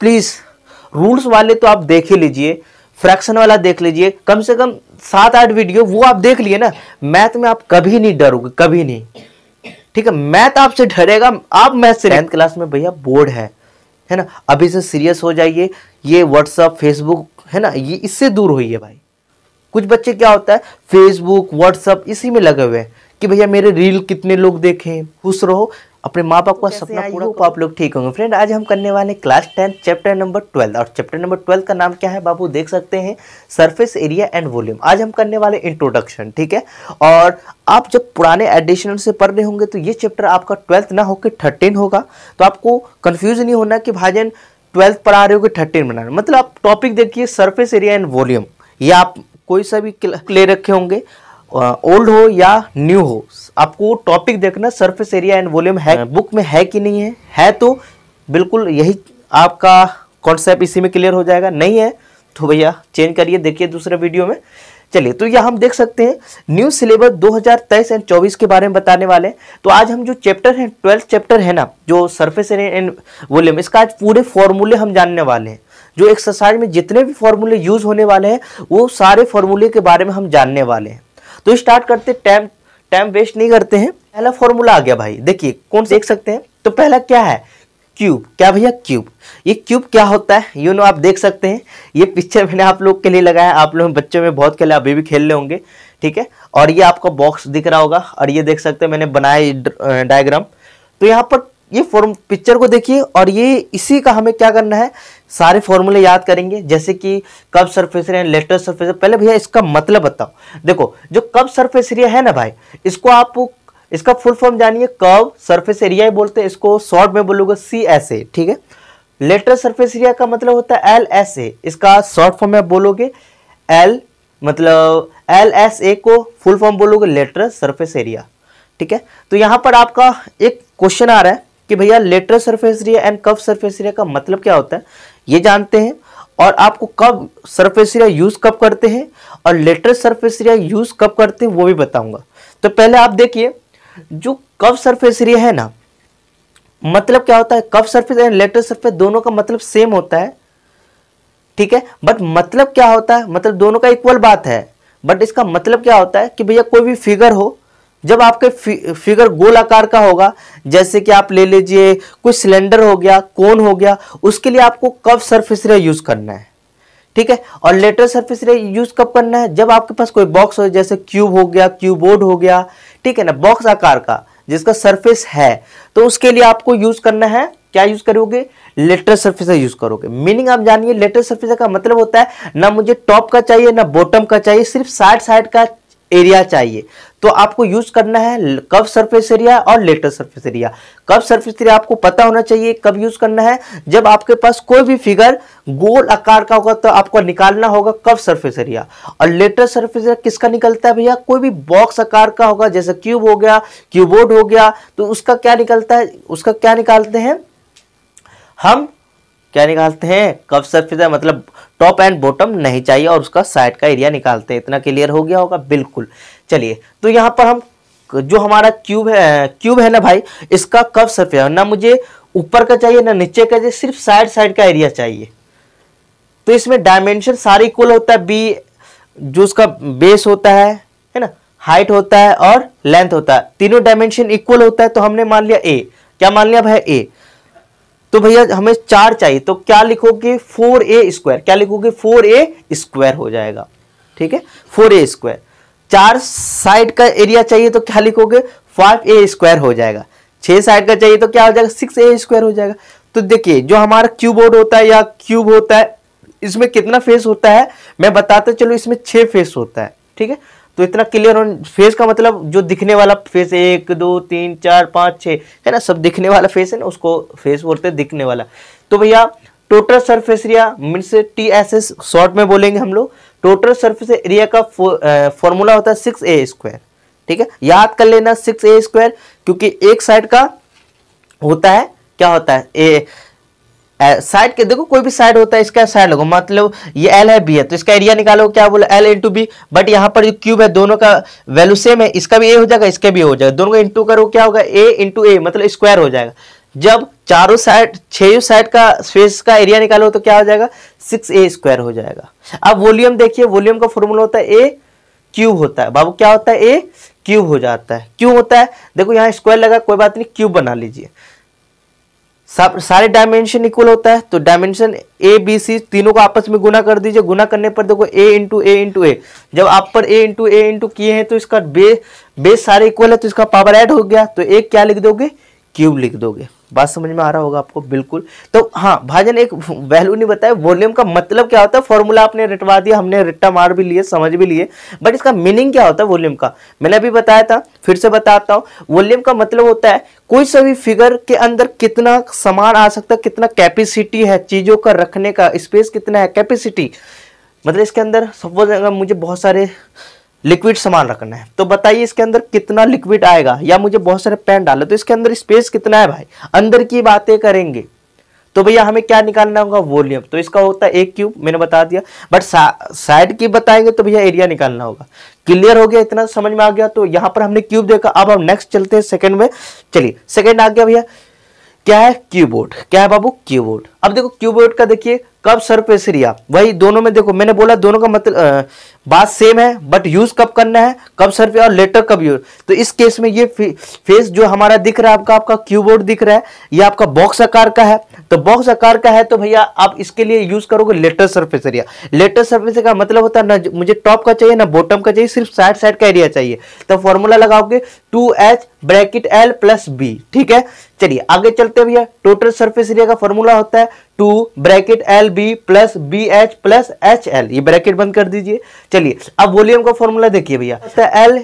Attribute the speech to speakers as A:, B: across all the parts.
A: Please rules वाले तो आप देख ही लीजिए फ्रैक्शन वाला देख लीजिए कम से कम सात आठ वीडियो वो आप देख लिए ना मैथ में आप कभी नहीं डरोगे कभी नहीं ठीक है मैथ आपसे डरेगा आप मैथ से टेंथ क्लास में भैया बोर्ड है है ना अभी से सीरियस हो जाइए ये व्हाट्सअप फेसबुक है ना ये इससे दूर होइए भाई कुछ बच्चे क्या होता है फेसबुक व्हाट्सअप इसी में लगे हुए हैं कि भैया मेरे रील कितने लोग देखें खुश रहो अपने माँ बाप का सपना पूरा आप लोग ठीक होंगे फ्रेंड आज हम करने वाले class tenth chapter number twelve और चैप्टर नंबर ट्वेल्व का नाम क्या है बाबू देख सकते हैं सरफेस एरिया एंड वॉल्यूम आज हम करने वाले इंट्रोडक्शन ठीक है और आप जब पुराने एडिशनल से पढ़ रहे होंगे तो ये चैप्टर आपका ट्वेल्थ ना होकर थर्टीन होगा तो आपको कन्फ्यूज नहीं होना कि भाजन ट्वेल्थ पढ़ा रहे हो कि थर्टीन बना रहे मतलब आप टॉपिक देखिए सर्फेस एरिया एंड वॉल्यूम ये आप कोई सा भी ले रखे होंगे ओल्ड हो या न्यू हो आपको टॉपिक देखना सरफेस एरिया एंड वॉल्यूम है बुक हाँ। में है कि नहीं है है तो बिल्कुल यही आपका कॉन्सेप्ट इसी में क्लियर हो जाएगा नहीं है तो भैया चेंज करिए देखिए दूसरे वीडियो में चलिए तो यह हम देख सकते हैं न्यू सिलेबस 2023 एंड 24 के बारे में बताने वाले हैं तो आज हम जो चैप्टर हैं ट्वेल्थ चैप्टर है ना जो सरफेस एरिया एंड वॉल्यूम इसका आज पूरे फॉर्मूले हम जानने वाले हैं जो एक्सरसाइज में जितने भी फॉर्मूले यूज होने वाले हैं वो सारे फॉर्मूले के बारे में हम जानने वाले हैं तो स्टार्ट करते टाइम टाइम वेस्ट नहीं करते हैं पहला फॉर्मूला आ गया भाई देखिए कौन देख सकते हैं तो पहला क्या है क्यूब क्या भैया क्यूब ये क्यूब क्या होता है यू नो आप देख सकते हैं ये पिक्चर मैंने आप लोग के लिए लगाया आप लोग बच्चों में बहुत खेले अभी भी खेल रहे होंगे ठीक है और ये आपका बॉक्स दिख रहा होगा और ये देख सकते हैं मैंने बनाया डायग्राम तो यहाँ पर ये फॉर्म पिक्चर को देखिए और ये इसी का हमें क्या करना है सारे फॉर्मूले याद करेंगे जैसे कि कब सरफेस एरिया लेटर सरफेस पहले भैया इसका मतलब बताओ देखो जो कब सरफेस एरिया है ना भाई इसको आप इसका फुल फॉर्म जानिए कब सरफेस एरिया ही बोलते हैं इसको शॉर्ट में बोलोगे सी एस ए ठीक है लेटर सरफेस एरिया का मतलब होता है एल एस ए इसका शॉर्ट फॉर्म में बोलोगे एल मतलब एल एस ए को फुल फॉर्म बोलोगे लेटर सरफेस एरिया ठीक है तो यहाँ पर आपका एक क्वेश्चन आ रहा है कि भैया लेटरल सरफेस एरिया एंड कफ सरफेस एरिया का मतलब क्या होता है ये जानते हैं और आपको कब सरफेस एरिया यूज कब करते हैं और लेटरल सरफेस एरिया यूज कब करते हैं वो भी बताऊंगा तो पहले आप देखिए जो कव सरफेस एरिया है ना मतलब क्या होता है कव सरफेस एंड लेटर सरफेस दोनों का मतलब सेम होता है ठीक है बट मतलब क्या होता है मतलब दोनों का इक्वल बात है बट इसका मतलब क्या होता है कि भैया कोई भी फिगर हो जब आपके फिगर गोल आकार का होगा जैसे कि आप ले लीजिए कोई सिलेंडर हो गया कोन हो गया उसके लिए आपको कब सरफेस रे यूज करना है ठीक है और लेटर सरफेस रे यूज कब करना है जब आपके पास कोई बॉक्स हो जैसे क्यूब हो गया क्यूबोर्ड हो गया ठीक है ना बॉक्स आकार का जिसका सरफेस है तो उसके लिए आपको यूज करना है क्या यूज करोगे लेटर सर्फेस यूज करोगे मीनिंग आप जानिए लेटर सर्फेस का मतलब होता है ना मुझे टॉप का चाहिए ना बॉटम का चाहिए सिर्फ साइड साइड का एरिया चाहिए तो आपको यूज करना है कब सरफेस एरिया और लेटर सरफेस एरिया कब सरफेस एरिया आपको पता होना चाहिए कब यूज करना है जब आपके पास कोई भी फिगर गोल आकार का होगा तो आपको निकालना होगा कब सरफेस एरिया और लेटर सरफेस एरिया किसका निकलता है भैया कोई भी बॉक्स आकार का होगा जैसे क्यूब हो गया क्यूबोर्ड हो गया तो उसका क्या निकलता है उसका क्या निकालते हैं हम क्या निकालते हैं कफ सर्फिस मतलब टॉप एंड बॉटम नहीं चाहिए और उसका साइड का एरिया निकालते हैं इतना क्लियर हो गया होगा बिल्कुल चलिए तो यहाँ पर हम जो हमारा क्यूब है क्यूब है ना भाई इसका कफ सर्फिस ना मुझे ऊपर का चाहिए ना नीचे का चाहिए सिर्फ साइड साइड का एरिया चाहिए तो इसमें डायमेंशन सारे इक्वल होता है बी जो उसका बेस होता है है ना हाइट होता है और लेंथ होता है तीनों डायमेंशन इक्वल होता है तो हमने मान लिया ए क्या मान लिया भाई ए तो भैया हमें चार चाहिए तो क्या लिखोगे फोर ए स्क्वायर क्या लिखोगे फोर ए स्क्वायर हो जाएगा ठीक है फोर ए स्क्वायर चार साइड का एरिया चाहिए तो क्या लिखोगे फाइव ए स्क्वायर हो जाएगा छह साइड का चाहिए तो क्या हो जाएगा सिक्स ए स्क्वायर हो जाएगा तो देखिए जो हमारा क्यूबोर्ड होता है या क्यूब होता है इसमें कितना फेस होता है मैं बताता चलो इसमें छह फेस होता है ठीक है तो इतना क्लियर हो फेस का मतलब जो दिखने वाला फेस एक दो तीन चार पाँच छः है ना सब दिखने वाला फेस है ना उसको फेस बोलते हैं दिखने वाला तो भैया total surface area means T S S short में बोलेंगे हम लोग टोटल सरफेस एरिया का फॉर्मूला होता है सिक्स ए स्क्वायर ठीक है याद कर लेना सिक्स ए स्क्वायर क्योंकि एक साइड का होता है क्या होता है ए साइड के देखो कोई भी साइड होता है इसका साइड लगो मतलब ये एल है बी है तो इसका एरिया निकालो क्या बोलो एल इंटू बी बट यहाँ पर जो क्यूब है दोनों का वैल्यू सेम है इसका भी ए हो जाएगा इसका भी हो जाएगा दोनों का इंटू करो क्या होगा ए इंटू ए मतलब स्क्वायर हो जाएगा जब चारों साइड छह साइड का स्पेस का एरिया निकालो तो क्या हो जाएगा सिक्स ए स्क्वायर हो जाएगा अब वॉल्यूम देखिए वॉल्यूम का फॉर्मूला होता है ए क्यूब होता है बाबू क्या होता है ए क्यूब हो जाता है क्यों होता है देखो यहाँ स्क्वायर लगा कोई बात नहीं क्यूब बना लीजिए सारे डायमेंशन इक्वल होता है तो डायमेंशन ए बी सी तीनों को आपस में गुना कर दीजिए गुना करने पर देखो ए इंटू ए इंटू ए जब आप पर ए इंटू ए इंटू किए हैं तो इसका बे बेस सारे इक्वल है तो इसका पावर ऐड हो गया तो ए क्या लिख दोगे क्यूब लिख दोगे बात समझ में आ रहा होगा आपको बिल्कुल तो हाँ भाजन एक वैल्यू नहीं बताया वॉल्यूम का मतलब क्या होता है फॉर्मूला आपने रटवा दिया हमने रट्टा मार भी लिए समझ भी लिए बट इसका मीनिंग क्या होता है वॉल्यूम का मैंने अभी बताया था फिर से बताता हूँ वॉल्यूम का मतलब होता है कोई सभी फिगर के अंदर कितना सामान आ सकता है कितना कैपेसिटी है चीज़ों का रखने का स्पेस कितना है कैपेसिटी मतलब इसके अंदर सपोज अगर मुझे बहुत सारे लिक्विड सामान रखना है तो बताइए इसके अंदर कितना लिक्विड आएगा या मुझे बहुत सारे पेन डाले तो इसके अंदर स्पेस कितना है भाई अंदर की बातें करेंगे तो भैया हमें क्या निकालना होगा वॉल्यूम तो इसका होता है एक क्यूब मैंने बता दिया बट साइड की बताएंगे तो भैया एरिया निकालना होगा क्लियर हो गया इतना समझ में आ गया तो यहां पर हमने क्यूब देखा अब हम नेक्स्ट चलते हैं सेकंड में चलिए सेकंड आ गया भैया क्या है क्यूबोर्ड क्या है बाबू क्यूबोर्ड अब देखो क्यूबोर्ड का देखिए कब सरफेस एरिया वही दोनों में देखो मैंने बोला दोनों का मतलब बात सेम है बट यूज कब करना है कब सरफेस और लेटर कब यूज तो इस केस में ये फेस जो हमारा दिख रहा है आपका आपका क्यूबोर्ड दिख रहा है ये आपका बॉक्स आकार का है तो बॉक्स आकार का है तो भैया आप इसके लिए यूज करोगे lateral surface area lateral surface का मतलब होता है ना मुझे टॉप का चाहिए ना बॉटम का चाहिए सिर्फ साइड साइड का एरिया चाहिए तो फॉर्मूला लगाओगे two H bracket L plus B ठीक है चलिए आगे चलते भैया टोटल सर्फेस एरिया का फॉर्मूला होता है two bracket L B plus B H plus H L ये ब्रैकेट बंद कर दीजिए चलिए अब वॉल्यूम का फॉर्मूला देखिए भैया तो L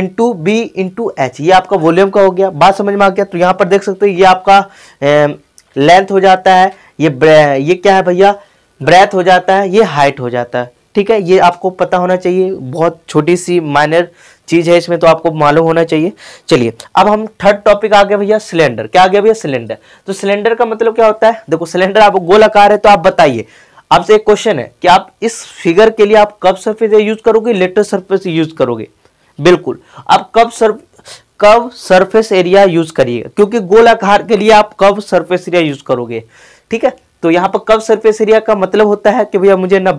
A: into B into H ये आपका वॉल्यूम का हो गया बात समझ में आ गया तो यहाँ पर देख सकते हो ये आपका लेंथ हो जाता है ये ये क्या है भैया ब्रेथ हो जाता है ये हाइट हो जाता है ठीक है ये आपको पता होना चाहिए बहुत छोटी सी माइनर चीज है इसमें तो आपको मालूम होना चाहिए चलिए अब हम थर्ड टॉपिक आ गया भैया सिलेंडर क्या आ गया भैया सिलेंडर तो सिलेंडर का मतलब क्या होता है देखो सिलेंडर आप गोल आकार है तो आप बताइए आपसे एक क्वेश्चन है कि आप इस फिगर के लिए आप कब सर्फेस यूज करोगे लेटर सर्फेस यूज करोगे बिल्कुल आप कब सर कब सरफेस एरिया यूज करिएगा क्योंकि गोल आकार के लिए आप कब सरफेस एरिया यूज करोगे ठीक है तो यहाँ पर कब सरफेस एरिया का मतलब होता है कि भैया मुझे ना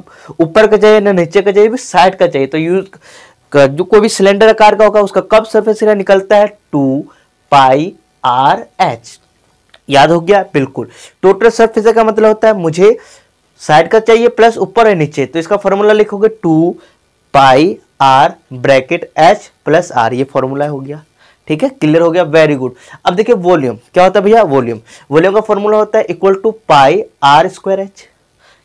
A: ऊपर का चाहिए ना नीचे का चाहिए साइड का चाहिए तो यूज जो कोई भी सिलेंडर आकार का होगा उसका कब सरफेस एरिया निकलता है टू पाई आर एच याद हो गया बिल्कुल टोटल सरफेस का मतलब होता है मुझे साइड का चाहिए प्लस ऊपर है नीचे तो इसका फॉर्मूला लिखोगे two pi R bracket H plus R ये फॉर्मूला हो गया ठीक है क्लियर हो गया वेरी गुड अब देखिए वॉल्यूम क्या होता है भैया वॉल्यूम वॉल्यूम का फॉर्मूला होता है equal to pi R square H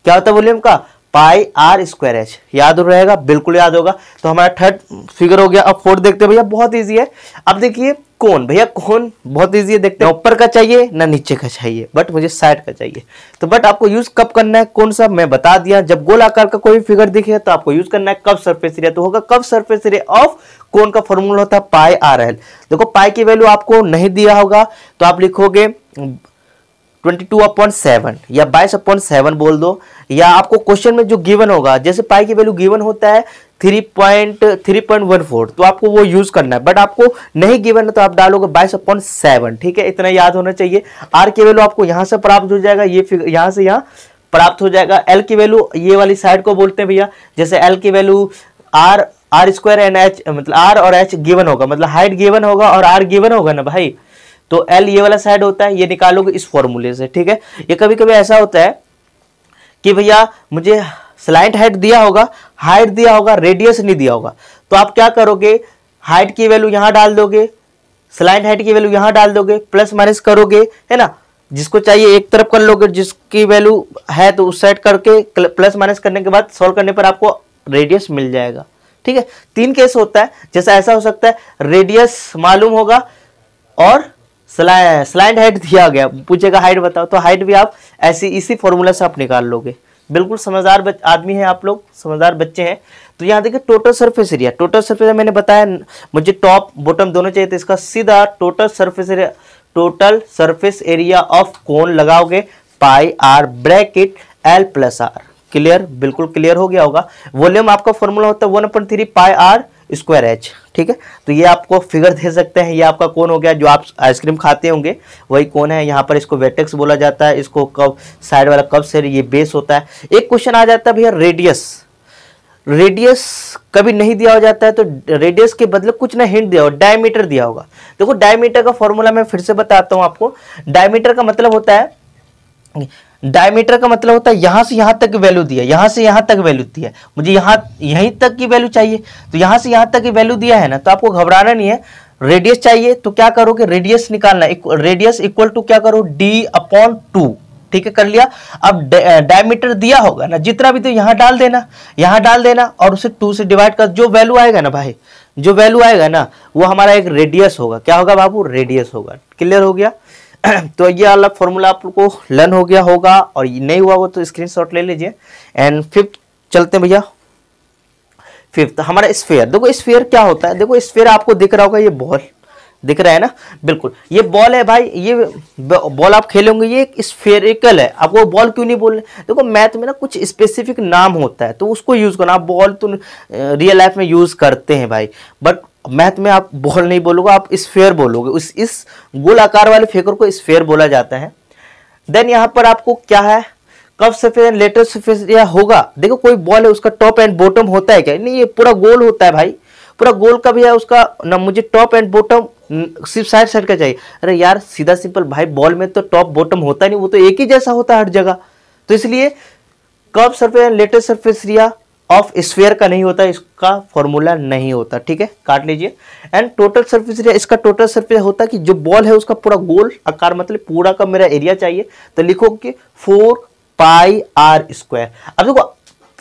A: क्या होता है वॉल्यूम का पाई आर स्क्वायर एच याद रहेगा बिल्कुल याद होगा तो हमारा थर्ड फिगर हो गया अब फोर्थ देखते हैं भैया बहुत इजी है अब देखिए कौन भैया कौन बहुत इजी है देखते हैं ऊपर का चाहिए ना नीचे का चाहिए बट मुझे साइड का चाहिए तो बट आपको यूज कब करना है कौन सा मैं बता दिया जब गोल आकार का कोई फिगर दिखे तो आपको यूज करना है कब सर्फेस एरिया तो होगा कब सर्फेस एरिया ऑफ कौन का फॉर्मूला होता है पाई आर एल देखो पाई की वैल्यू आपको नहीं दिया होगा तो आप लिखोगे ट्वेंटी टू अपॉइंट सेवन या बाईस अपॉइंट सेवन बोल दो या आपको क्वेश्चन में जो गिवन होगा जैसे पाई की वैल्यू गिवन होता है three point three point one four तो आपको वो यूज़ करना है बट आपको नहीं गिवन है तो आप डालोगे बाईस अपॉइंट सेवन ठीक है इतना याद होना चाहिए आर की वैल्यू आपको यहाँ से प्राप्त हो जाएगा ये फिगर यहाँ से यहाँ प्राप्त हो जाएगा एल की वैल्यू ये वाली साइड को बोलते हैं भैया जैसे एल की value R R square and H मतलब आर और एच गिवन होगा मतलब हाइट गिवन होगा और आर गिवन होगा ना भाई तो एल ये वाला साइड होता है ये निकालोगे इस फॉर्मूले से ठीक है ये कभी कभी ऐसा होता है कि भैया मुझे स्लाइड हाइट दिया होगा हाइट दिया होगा रेडियस नहीं दिया होगा तो आप क्या करोगे हाइट की वैल्यू यहां डाल दोगे स्लाइड हाइट की वैल्यू यहां डाल दोगे प्लस माइनस करोगे है ना जिसको चाहिए एक तरफ कर लोगे जिसकी वैल्यू है तो उस साइड करके प्लस माइनस करने के बाद सॉल्व करने पर आपको रेडियस मिल जाएगा ठीक है तीन केस होता है जैसा ऐसा हो सकता है रेडियस मालूम होगा और स्लाइड हाइट दिया गया पूछेगा हाइट बताओ तो हाइट भी आप ऐसी इसी फॉर्मूला से आप निकाल लोगे बिल्कुल समझदार आदमी है आप लोग समझदार बच्चे हैं तो यहाँ देखिए total surface area total surface मैंने बताया मुझे टॉप बॉटम दोनों चाहिए तो इसका सीधा total surface area total surface area of cone लगाओगे pi R bracket L plus R clear बिल्कुल क्लियर हो गया होगा वॉल्यूम आपका फॉर्मूला होता है one point three pi R square H ठीक है तो ये आपको फिगर दे सकते हैं ये आपका कौन हो गया जो आप आइसक्रीम खाते होंगे वही कौन है यहाँ पर इसको वेटेक्स बोला जाता है इसको कब साइड वाला कब से ये बेस होता है एक क्वेश्चन आ जाता है भैया रेडियस रेडियस कभी नहीं दिया हो जाता है तो रेडियस के बदले कुछ ना हिंट दिया हो डायमीटर दिया होगा देखो डायमीटर का फॉर्मूला मैं फिर से बताता हूँ आपको डायमीटर का मतलब होता है डायमीटर का मतलब होता है यहां से यहां तक वैल्यू दिया यहाँ से यहां तक वैल्यू दिया मुझे यहाँ यहीं तक की वैल्यू चाहिए तो यहाँ से यहाँ तक की वैल्यू दिया है ना तो आपको घबराना नहीं है रेडियस चाहिए तो क्या करोगे रेडियस निकालना रेडियस इक्वल टू क्या करो डी अपॉन टू ठीक है कर लिया अब डायमीटर दिया होगा ना जितना भी तो यहाँ डाल देना यहाँ डाल देना और उसे टू से डिवाइड कर जो वैल्यू आएगा ना भाई जो वैल्यू आएगा ना वो हमारा एक रेडियस होगा क्या होगा बाबू रेडियस होगा क्लियर हो गया तो ये अलग फॉर्मूला आपको लर्न हो गया होगा और नहीं हुआ होगा तो स्क्रीनशॉट ले लीजिए एंड फिफ्थ चलते हैं भैया फिफ्थ हमारा स्फेयर देखो स्फेयर क्या होता है देखो स्फेयर आपको दिख रहा होगा ये बॉल दिख रहा है ना बिल्कुल ये बॉल है भाई ये बॉल आप खेलेंगे ये एक स्फेरिकल है आपको बॉल क्यों नहीं बोल रहे देखो मैथ में ना कुछ स्पेसिफिक नाम होता है तो उसको यूज़ करना आप बॉल तो रियल लाइफ में यूज़ करते हैं भाई बट मैथ में आप बॉल नहीं बोलोगे आप स्फेयर बोलोगे उस इस गोल आकार वाले फेकर को स्फेयर बोला जाता है देन यहाँ पर आपको क्या है कब सफेद लेटर सफेद या होगा देखो कोई बॉल है उसका टॉप एंड बॉटम होता है क्या नहीं ये पूरा गोल होता है भाई पूरा गोल का भी है उसका ना मुझे टॉप एंड बॉटम सिर्फ साइड साइड का चाहिए अरे यार सीधा सिंपल भाई बॉल में तो टॉप बॉटम होता नहीं वो तो एक ही जैसा होता है हर जगह तो इसलिए कब surface and lateral surface area of sphere का नहीं होता इसका फॉर्मूला नहीं होता ठीक है काट लीजिए एंड टोटल सर्फिस एरिया इसका टोटल सर्फिस होता है कि जो बॉल है उसका पूरा गोल आकार मतलब पूरा का मेरा एरिया चाहिए तो लिखो कि फोर पाई आर स्क्वायर अब देखो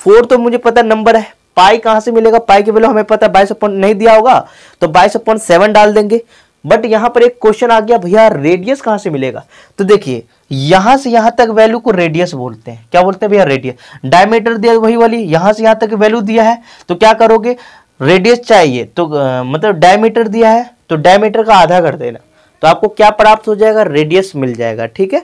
A: फोर तो मुझे पता नंबर है पाई कहाँ से मिलेगा पाई की वैल्यू हमें पता है बाईस अपॉइंट नहीं दिया होगा तो बाईस अपॉइंट सेवन डाल देंगे बट यहां पर एक क्वेश्चन आ गया भैया रेडियस कहां से मिलेगा तो देखिए यहां से यहां तक वैल्यू को रेडियस बोलते हैं क्या बोलते हैं भैया रेडियस डायमीटर दिया वही वाली यहां से यहां तक वैल्यू दिया है तो क्या करोगे रेडियस चाहिए तो आ, मतलब डायमीटर दिया है तो डायमीटर का आधा कर देना तो आपको क्या प्राप्त हो जाएगा रेडियस मिल जाएगा ठीक है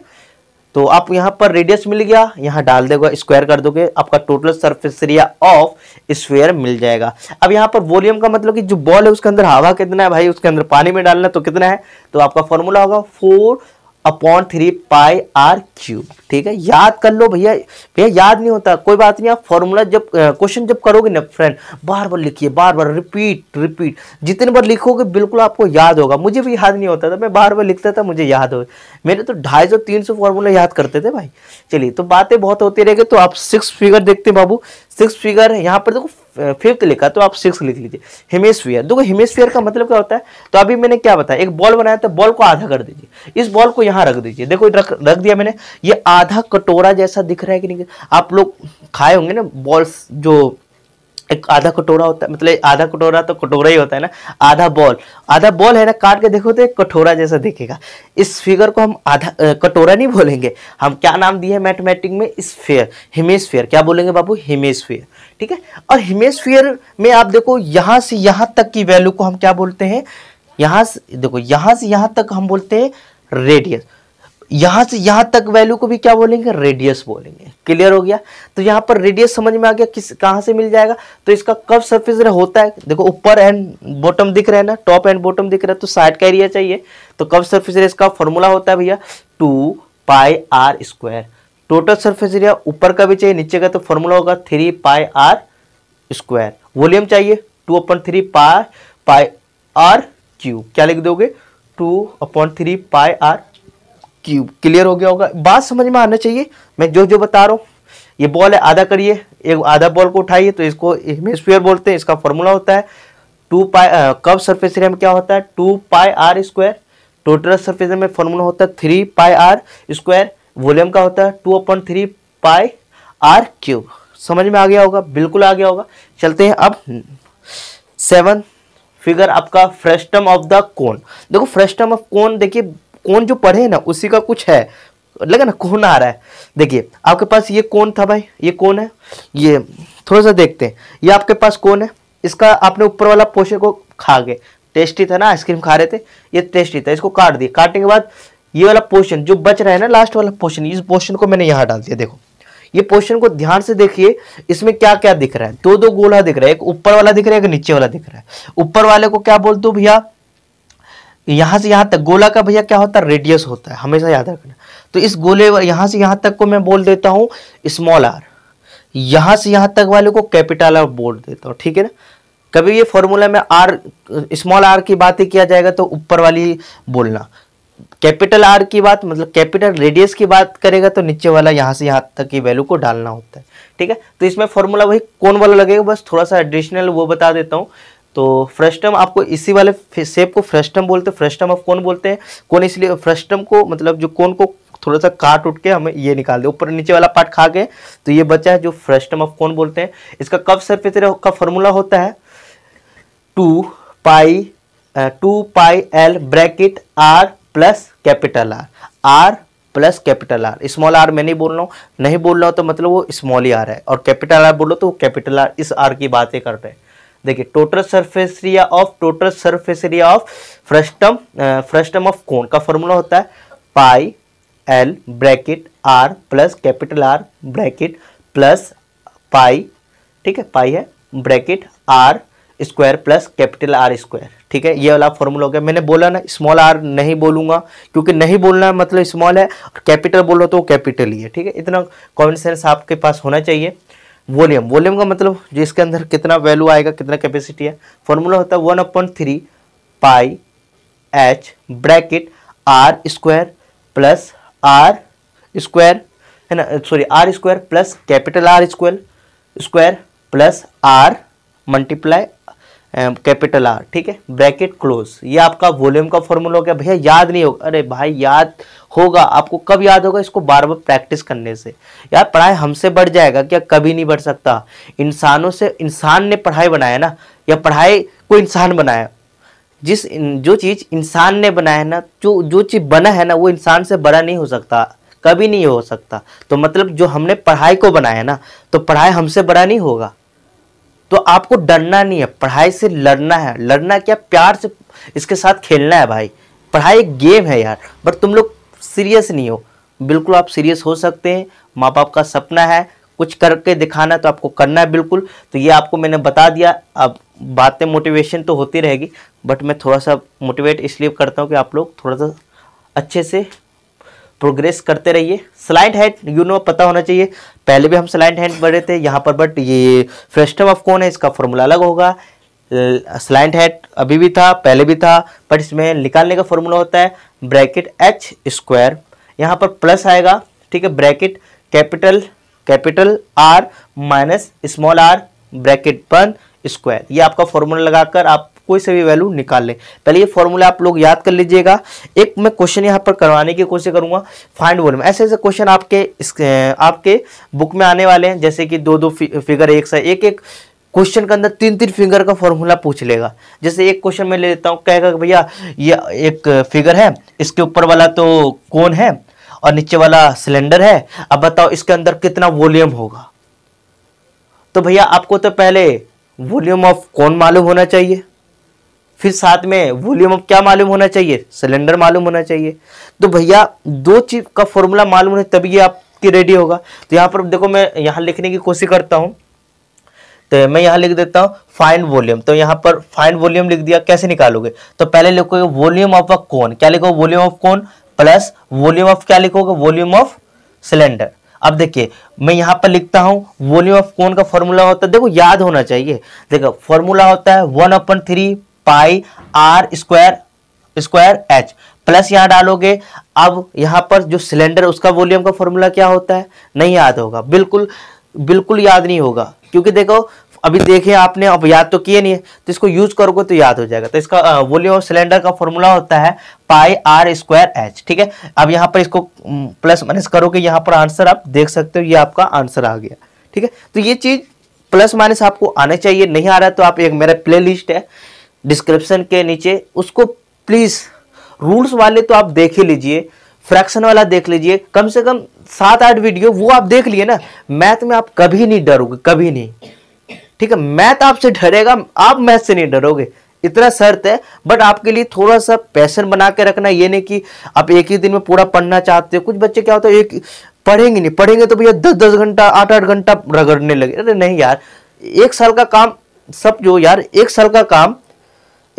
A: तो आप यहाँ पर रेडियस मिल गया यहाँ डाल दोगे स्क्वायर कर दोगे आपका total surface area of square मिल जाएगा अब यहाँ पर वॉल्यूम का मतलब कि जो बॉल है उसके अंदर हवा कितना है भाई उसके अंदर पानी में डालना तो कितना है तो आपका फॉर्मूला होगा four upon three pi R cube ठीक है याद कर लो भैया भैया याद नहीं होता कोई बात नहीं आप फॉर्मूला जब क्वेश्चन जब करोगे ना फ्रेंड बार बार लिखिए बार बार रिपीट रिपीट जितने बार लिखोगे बिल्कुल आपको याद होगा मुझे भी याद नहीं होता था मैं बार बार लिखता था मुझे याद हो मेरे तो ढाई सौ तीन सौ फॉर्मूला याद करते थे भाई चलिए तो बातें बहुत होती रहेगी तो आप सिक्स फिगर देखते बाबू सिक्स फिगर है यहाँ पर देखो फिफ्थ लिखा तो आप सिक्स लिख लीजिए हेमेस्फियर देखो हेमेस्फीयर का मतलब क्या होता है तो अभी मैंने क्या बताया एक बॉल बनाया था बॉल को आधा कर दीजिए इस बॉल को यहाँ रख दीजिए देखो रख रख दिया मैंने ये आधा कटोरा जैसा दिख रहा है कि नहीं आप लोग खाए होंगे ना बॉल्स जो एक आधा कटोरा होता है मतलब आधा कटोरा तो कटोरा ही होता है ना आधा बॉल आधा बॉल है ना काट के देखो तो एक कटोरा जैसा दिखेगा इस फिगर को हम आधा कटोरा नहीं बोलेंगे हम क्या नाम दिए मैथमेटिक में स्फेयर हिमेस्फेयर क्या बोलेंगे बाबू हिमेस्फेयर ठीक है और हिमेस्फेयर में आप देखो यहाँ से यहाँ तक की वैल्यू को हम क्या बोलते हैं यहाँ से देखो यहाँ से यहाँ तक हम बोलते हैं रेडियस यहां से यहां तक वैल्यू को भी क्या बोलेंगे रेडियस बोलेंगे क्लियर हो गया तो यहां पर रेडियस समझ में आ गया किस कहां से मिल जाएगा तो इसका कब सरफेस होता है देखो ऊपर एंड बॉटम दिख रहा है ना टॉप एंड बॉटम दिख रहा है तो साइड का एरिया चाहिए तो कब सर्फिस एरिया इसका फॉर्मूला होता है भैया two pi R square total surface area ऊपर का भी चाहिए नीचे का तो फॉर्मूला होगा three pi R square volume चाहिए two upon three pi pi R cube क्या लिख दोगे two upon three pi R clear हो गया होगा बात समझ में आना चाहिए मैं जो जो बता रहा हूँ ये बॉल है आधा करिए एक आधा बॉल को उठाइए तो इसको हेमिस्फीयर बोलते हैं इसका फॉर्मूला होता है टू पाई कब सर्फेस एरिया में क्या होता है two pi R square total surface area में फॉर्मूला होता है three pi R square volume का होता है two upon three pi R cube समझ में आ गया होगा बिल्कुल आ गया होगा चलते हैं अब सेवन फिगर आपका फ्रेस्टम ऑफ द कोन देखो फ्रेस्टम ऑफ कोन देखिए कौन जो पढ़े ना उसी का कुछ है लगा ना कौन आ रहा है देखिए आपके पास ये कौन था भाई ये कौन है ये थोड़ा सा देखते हैं ये आपके पास कौन है इसका आपने ऊपर वाला पोषे को खा गए टेस्टी था ना आइसक्रीम खा रहे थे ये टेस्टी था इसको काट दिया काटने के बाद ये वाला पोर्शन जो बच रहा है ना लास्ट वाला पोर्शन इस पोर्शन को मैंने यहाँ डाल दिया देखो ये पोर्शन को ध्यान से देखिए इसमें क्या क्या दिख रहा है दो दो गोला दिख रहा है एक ऊपर वाला दिख रहा है एक नीचे वाला दिख रहा है ऊपर वाले को क्या बोलते हो भैया यहाँ से यहाँ तक गोला का भैया क्या होता है रेडियस होता है हमेशा याद रखना तो इस गोले यहाँ से यहाँ तक को मैं बोल देता हूँ स्मॉल आर यहाँ से यहाँ तक वाले को कैपिटल आर बोल देता हूँ ठीक है ना कभी ये फॉर्मूला में आर स्मॉल आर की बात ही किया जाएगा तो ऊपर वाली बोलना कैपिटल आर की बात मतलब कैपिटल रेडियस की बात करेगा तो नीचे वाला यहाँ से यहाँ तक की वैल्यू को डालना होता है ठीक है तो इसमें फॉर्मूला वही कौन वाला लगेगा बस थोड़ा सा एडिशनल वो बता देता हूँ तो फ्रेस्टम आपको इसी वाले सेप को फ्रेस्टम बोलते हैं फ्रेस्टम आप कौन बोलते हैं कौन इसलिए फ्रेस्टम को मतलब जो कौन को थोड़ा सा काट उठ के हमें ये निकाल दे ऊपर नीचे वाला पार्ट खा के तो ये बचा है जो फ्रेस्टम ऑफ कौन बोलते हैं इसका कब सरफेस एरिया का फॉर्मूला होता है two pi two pi L bracket R plus capital R R plus capital R small R मैं नहीं बोल रहा हूँ नहीं बोल रहा हूँ तो मतलब वो स्मॉल ही आर है और कैपिटल आर बोलो तो कैपिटल आर इस आर की बातें कर रहे हैं देखिए total surface area of total surface area of frustum frustum of cone का फॉर्मूला होता है pi L bracket R plus capital R bracket plus pi ठीक है पाई है bracket R square plus capital R square ठीक है ये वाला फॉर्मूला हो गया मैंने बोला ना स्मॉल आर नहीं बोलूंगा क्योंकि नहीं बोलना मतलब स्मॉल है और कैपिटल बोलो तो कैपिटल ही है ठीक है इतना कॉमन सेंस आपके पास होना चाहिए वॉल्यूम वॉल्यूम का मतलब जिसके अंदर कितना वैल्यू आएगा कितना कैपेसिटी है फॉर्मूला होता है one upon three pi H bracket R square plus R square है ना sorry R square plus capital R square square plus R multiply capital R ठीक है ब्रैकेट क्लोज ये आपका वॉल्यूम का फॉर्मूला हो गया भैया याद नहीं होगा अरे भाई याद होगा आपको कब याद होगा इसको बार बार प्रैक्टिस करने से यार पढ़ाई हमसे बढ़ जाएगा क्या कभी नहीं बढ़ सकता इंसानों से इंसान ने पढ़ाई बनाया ना या पढ़ाई को इंसान बनाया जिस जो चीज़ इंसान ने बनाया है ना जो जो चीज़ बना है ना वो इंसान से बड़ा नहीं हो सकता कभी नहीं हो सकता तो मतलब जो हमने पढ़ाई को बनाया ना तो पढ़ाई हमसे बड़ा नहीं होगा तो आपको डरना नहीं है पढ़ाई से लड़ना है लड़ना क्या प्यार से इसके साथ खेलना है भाई पढ़ाई एक गेम है यार बट तुम लोग सीरियस नहीं हो बिल्कुल आप सीरियस हो सकते हैं माँ बाप का सपना है कुछ करके दिखाना तो आपको करना है बिल्कुल तो ये आपको मैंने बता दिया अब बातें मोटिवेशन तो होती रहेगी बट मैं थोड़ा सा मोटिवेट इसलिए करता हूँ कि आप लोग थोड़ा सा अच्छे से प्रोग्रेस करते रहिए स्लाइड हैंड यू नो पता होना चाहिए पहले भी हम स्लाइड हैंड बढ़ रहे थे यहाँ पर बट ये फ्रेस्टम ऑफ कौन है इसका फॉर्मूला अलग होगा स्लाइड हैंड अभी भी था पहले भी था बट इसमें निकालने का फॉर्मूला होता है ब्रैकेट एच स्क्वायर यहाँ पर प्लस आएगा ठीक है bracket capital capital R minus small R bracket पन स्क्वायर ये आपका फॉर्मूला लगाकर आप कोई से भी वैल्यू निकाल लें पहले ये फॉर्मूला आप लोग याद कर लीजिएगा एक मैं क्वेश्चन यहाँ पर करवाने की कोशिश करूँगा फाइंड वॉल्यूम ऐसे ऐसे क्वेश्चन आपके इस, आपके बुक में आने वाले हैं जैसे कि दो दो फिगर एक से एक एक क्वेश्चन के अंदर तीन तीन फिंगर का फॉर्मूला पूछ लेगा जैसे एक क्वेश्चन मैं ले लेता हूँ कहेगा कि भैया ये एक फिगर है इसके ऊपर वाला तो कौन है और नीचे वाला सिलेंडर है अब बताओ इसके अंदर कितना वॉल्यूम होगा तो भैया आपको तो पहले वॉल्यूम ऑफ कौन मालूम होना चाहिए फिर साथ में वॉल्यूम ऑफ क्या मालूम होना चाहिए सिलेंडर मालूम होना चाहिए तो भैया दो चीज का फॉर्मूला मालूम है तभी आपकी रेडी होगा तो यहाँ पर देखो मैं यहाँ लिखने की कोशिश करता हूँ तो मैं यहाँ लिख देता हूँ फाइन वॉल्यूम तो यहाँ पर फाइन वॉल्यूम लिख दिया कैसे निकालोगे तो पहले लिखोगे वॉल्यूम ऑफ अ कौन क्या लिखोगे volume of cone plus volume of क्या लिखोगे वॉल्यूम ऑफ सिलेंडर अब देखिए मैं यहाँ पर लिखता हूँ वॉल्यूम ऑफ कौन का फॉर्मूला होता है देखो याद होना चाहिए देखो फॉर्मूला होता है one upon three pi R square square H plus यहाँ डालोगे अब यहाँ पर जो सिलेंडर उसका वॉल्यूम का फॉर्मूला क्या होता है नहीं याद होगा बिल्कुल बिल्कुल याद नहीं होगा क्योंकि देखो अभी देखे आपने अब याद तो किए नहीं है तो इसको यूज करोगे तो याद हो जाएगा तो इसका वॉल्यूम ऑफ सिलेंडर का फॉर्मूला होता है पाई आर स्क्वायर एच ठीक है अब यहाँ पर इसको प्लस माइनस करोगे यहाँ पर आंसर आप देख सकते हो ये आपका आंसर आ गया ठीक है तो ये चीज़ प्लस माइनस आपको आना चाहिए नहीं आ रहा है तो आप एक मेरा प्ले लिस्ट है डिस्क्रिप्शन के नीचे उसको प्लीज़ रूल्स वाले तो आप देख ही लीजिए फ्रैक्शन वाला देख लीजिए कम से कम सात आठ वीडियो वो आप देख लिए ना मैथ में आप कभी नहीं डरोगे कभी नहीं ठीक है मैथ आपसे डरेगा आप मैथ से नहीं डरोगे इतना शर्त है बट आपके लिए थोड़ा सा पैशन बना के रखना ये नहीं कि आप एक ही दिन में पूरा पढ़ना चाहते हो कुछ बच्चे क्या होता है एक पढ़ेंगे नहीं पढ़ेंगे तो भैया दस दस घंटा आठ आठ घंटा रगड़ने लगे अरे नहीं यार एक साल का काम सब जो यार एक साल का काम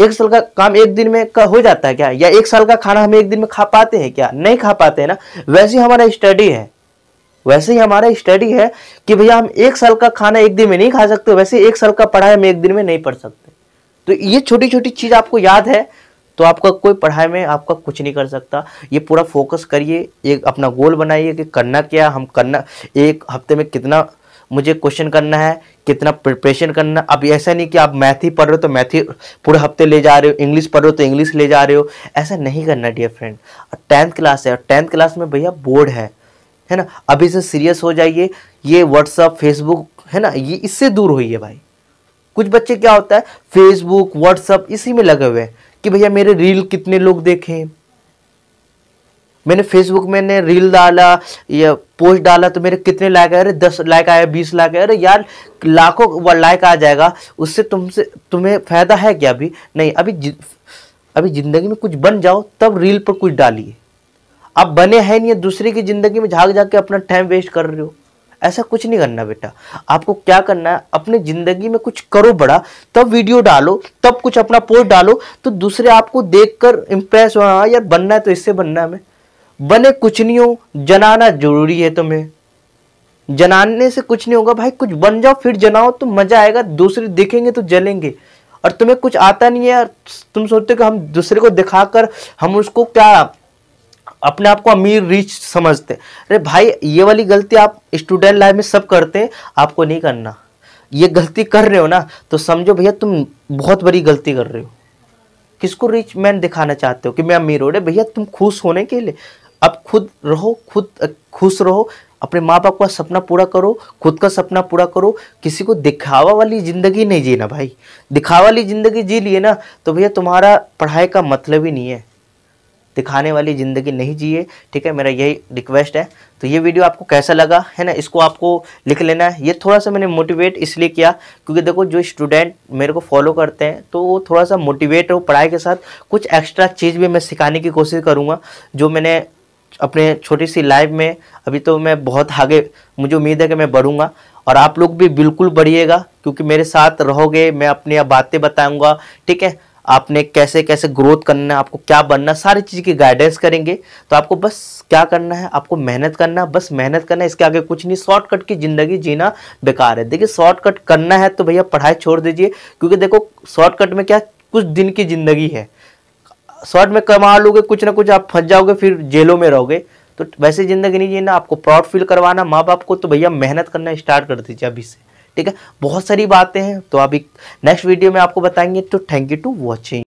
A: एक साल का काम एक दिन में का हो जाता है क्या या एक साल का खाना हम एक दिन में खा पाते हैं क्या नहीं खा पाते हैं ना वैसे हमारा स्टडी है वैसे ही हमारा स्टडी है कि भैया हम एक साल का खाना एक दिन में नहीं खा सकते वैसे एक साल का पढ़ाई हम एक दिन में नहीं पढ़ सकते तो ये छोटी छोटी चीज़ आपको याद है तो आपका कोई पढ़ाई में आपका कुछ नहीं कर सकता ये पूरा फोकस करिए एक अपना गोल बनाइए कि करना क्या हम करना एक हफ्ते में कितना मुझे क्वेश्चन करना है कितना प्रिपरेशन करना अब ऐसा नहीं कि आप मैथ ही पढ़ रहे हो तो मैथ ही पूरे हफ्ते ले जा रहे हो इंग्लिश पढ़ रहे हो तो इंग्लिश ले जा रहे हो ऐसा नहीं करना डियर फ्रेंड और टेंथ क्लास है और टेंथ क्लास में भैया बोर्ड है है ना अभी से सीरियस हो जाइए ये व्हाट्सअप फेसबुक है ना ये इससे दूर होइए भाई कुछ बच्चे क्या होता है फेसबुक व्हाट्सअप इसी में लगे हुए हैं कि भैया मेरे रील कितने लोग देखें मैंने फेसबुक में ने रील डाला या पोस्ट डाला तो मेरे कितने लाइक आए अरे दस लाइक आया बीस लाइक आए अरे यार लाखों लाइक आ जाएगा उससे तुमसे तुम्हें फ़ायदा है क्या अभी नहीं अभी जि, अभी ज़िंदगी में कुछ बन जाओ तब रील पर कुछ डालिए आप बने हैं नहीं दूसरे की ज़िंदगी में झाग झाँक के अपना टाइम वेस्ट कर रहे हो ऐसा कुछ नहीं करना बेटा आपको क्या करना है अपने ज़िंदगी में कुछ करो बड़ा तब वीडियो डालो तब कुछ अपना पोस्ट डालो तो दूसरे आपको देखकर इम्प्रेस हो हाँ यार बनना है तो इससे बनना है हमें बने कुछ नहीं हो जनाना जरूरी है तुम्हें जनाने से कुछ नहीं होगा भाई कुछ बन जाओ फिर जनाओ तो मजा आएगा दूसरे दिखेंगे तो जलेंगे और तुम्हें कुछ आता नहीं है तुम सोचते हो हम दूसरे को दिखाकर हम उसको क्या अपने आप को अमीर रिच समझते अरे भाई ये वाली गलती आप स्टूडेंट लाइफ में सब करते हैं आपको नहीं करना ये गलती कर रहे हो ना तो समझो भैया तुम बहुत बड़ी गलती कर रहे हो किसको रिच मैन दिखाना चाहते हो कि मैं अमीर हो रहे भैया तुम खुश होने के लिए आप खुद रहो खुद खुश रहो अपने माँ बाप का सपना पूरा करो खुद का सपना पूरा करो किसी को दिखावा वाली ज़िंदगी नहीं जीना भाई दिखावा वाली ज़िंदगी जी लिए ना तो भैया तुम्हारा पढ़ाई का मतलब ही नहीं है दिखाने वाली ज़िंदगी नहीं जिए ठीक है मेरा यही रिक्वेस्ट है तो ये वीडियो आपको कैसा लगा है ना इसको आपको लिख लेना है ये थोड़ा सा मैंने मोटिवेट इसलिए किया क्योंकि देखो जो स्टूडेंट मेरे को फॉलो करते हैं तो वो थोड़ा सा मोटिवेट हो पढ़ाई के साथ कुछ एक्स्ट्रा चीज़ भी मैं सिखाने की कोशिश करूँगा जो मैंने अपने छोटी सी लाइफ में अभी तो मैं बहुत आगे मुझे उम्मीद है कि मैं बढ़ूँगा और आप लोग भी बिल्कुल बढ़िएगा क्योंकि मेरे साथ रहोगे मैं अपनी बातें बताऊँगा ठीक है आपने कैसे कैसे ग्रोथ करना है आपको क्या बनना सारी चीज़ की गाइडेंस करेंगे तो आपको बस क्या करना है आपको मेहनत करना है बस मेहनत करना है इसके आगे कुछ नहीं शॉर्टकट की ज़िंदगी जीना बेकार है देखिए शॉर्टकट करना है तो भैया पढ़ाई छोड़ दीजिए क्योंकि देखो शॉर्टकट में क्या कुछ दिन की ज़िंदगी है शॉर्ट में कमा लोगे कुछ ना कुछ आप फंस जाओगे फिर जेलों में रहोगे तो वैसे ज़िंदगी नहीं जीना आपको प्राउड फील करवाना माँ बाप को तो भैया मेहनत करना स्टार्ट कर दीजिए अभी से ठीक है बहुत सारी बातें हैं तो अभी नेक्स्ट वीडियो में आपको बताएंगे तो थैंक यू टू वॉचिंग